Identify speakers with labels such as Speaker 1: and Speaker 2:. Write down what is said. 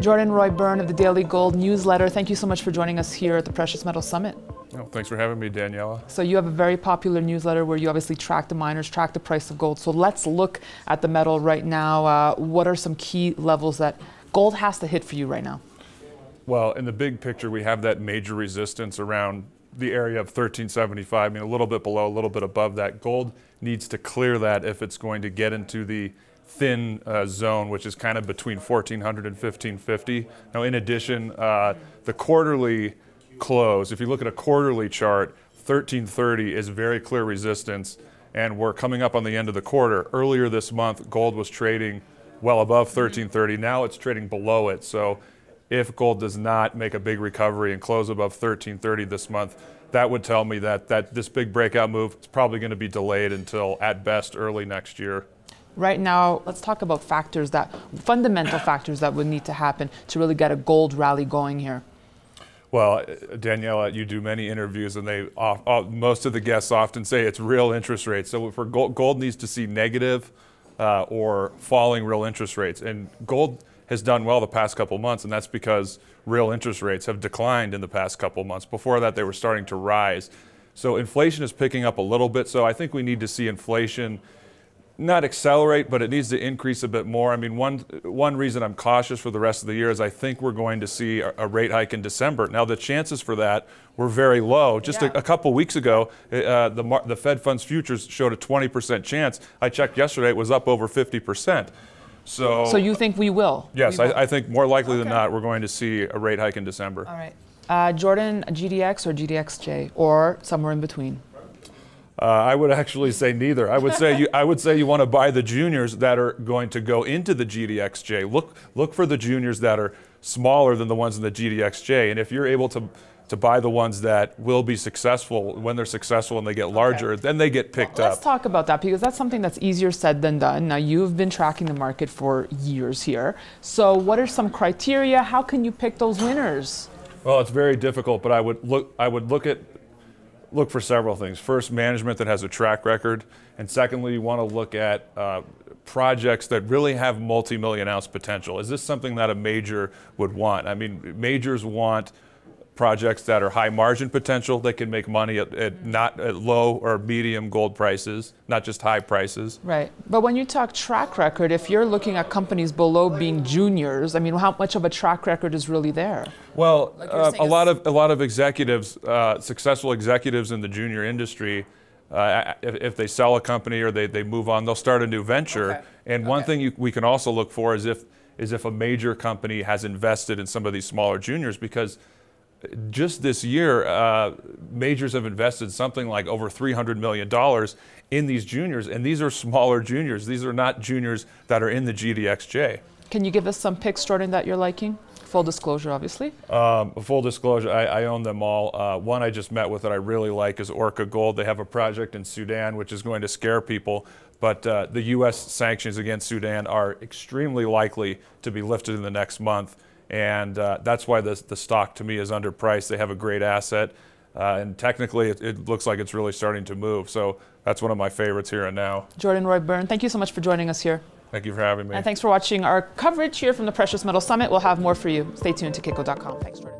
Speaker 1: Jordan Roy Byrne of the Daily Gold newsletter, thank you so much for joining us here at the Precious Metals Summit.
Speaker 2: Oh, thanks for having me, Daniela.
Speaker 1: So you have a very popular newsletter where you obviously track the miners, track the price of gold. So let's look at the metal right now. Uh, what are some key levels that gold has to hit for you right now?
Speaker 2: Well, in the big picture, we have that major resistance around the area of 1375. I mean, a little bit below, a little bit above that. Gold needs to clear that if it's going to get into the thin uh, zone, which is kind of between 1400 and 1550. Now, in addition, uh, the quarterly close, if you look at a quarterly chart, 1330 is very clear resistance, and we're coming up on the end of the quarter. Earlier this month, gold was trading well above 1330. Now it's trading below it. So if gold does not make a big recovery and close above 1330 this month, that would tell me that, that this big breakout move is probably going to be delayed until at best early next year
Speaker 1: right now, let's talk about factors that, fundamental factors that would need to happen to really get a gold rally going here.
Speaker 2: Well, Daniela, you do many interviews, and they most of the guests often say it's real interest rates. So for gold, gold needs to see negative uh, or falling real interest rates, and gold has done well the past couple months, and that's because real interest rates have declined in the past couple months. Before that, they were starting to rise. So inflation is picking up a little bit. So I think we need to see inflation not accelerate, but it needs to increase a bit more. I mean, one, one reason I'm cautious for the rest of the year is I think we're going to see a, a rate hike in December. Now, the chances for that were very low. Just yeah. a, a, couple weeks ago, uh, the, the Fed funds futures showed a 20% chance. I checked yesterday, it was up over 50%. So, so you
Speaker 1: think we will? Yes, we will. I,
Speaker 2: I, think more likely okay. than not, we're going to see a rate hike in December. All
Speaker 1: right. Uh, Jordan, GDX or GDXJ or somewhere in between?
Speaker 2: Uh, I would actually say neither. I would say you, I would say you want to buy the juniors that are going to go into the GDXJ. Look look for the juniors that are smaller than the ones in the GDXJ, and if you're able to to buy the ones that will be successful when they're successful and they get larger, okay. then they get picked well, let's up. Let's
Speaker 1: talk about that because that's something that's easier said than done. Now, you've been tracking the market for years here. So, what are some criteria? How can you pick those winners?
Speaker 2: Well, it's very difficult, but I would look I would look at look for several things. First, management that has a track record. And secondly, you want to look at uh, projects that really have multi million ounce potential. Is this something that a major would want? I mean, majors want projects that are high margin potential that can make money at, at, mm-hmm. not at low or medium gold prices, not just high prices.
Speaker 1: Right. But when you talk track record, if you're looking at companies below being juniors, I mean, how much of a track record is really there?
Speaker 2: Well, like uh, a lot of a lot of executives, uh, successful executives in the junior industry. Uh, if, if, they sell a company or they, they move on, they'll start a new venture. Okay. And one thing you, we can also look for is if is if a major company has invested in some of these smaller juniors because just this year, uh, majors have invested something like over $300 million in these juniors, and these are smaller juniors. These are not juniors that are in the GDXJ.
Speaker 1: Can you give us some picks, Jordan, that you're liking? Full disclosure, obviously.
Speaker 2: Um, full disclosure, I, I, own them all. Uh, one I just met with that I really like is Orca Gold. They have a project in Sudan, which is going to scare people. But uh, the U.S. sanctions against Sudan are extremely likely to be lifted in the next month. And uh, that's why the, the stock to me is underpriced. They have a great asset. Uh, and technically, it, it, looks like it's really starting to move. So
Speaker 1: that's one of my favorites here and now. Jordan Roy Byrne, thank you so much for joining us here. Thank you for having me. And thanks for watching our coverage here from the Precious Metal Summit. We'll have more for you. Stay tuned to Kiko.com. Thanks, Jordan.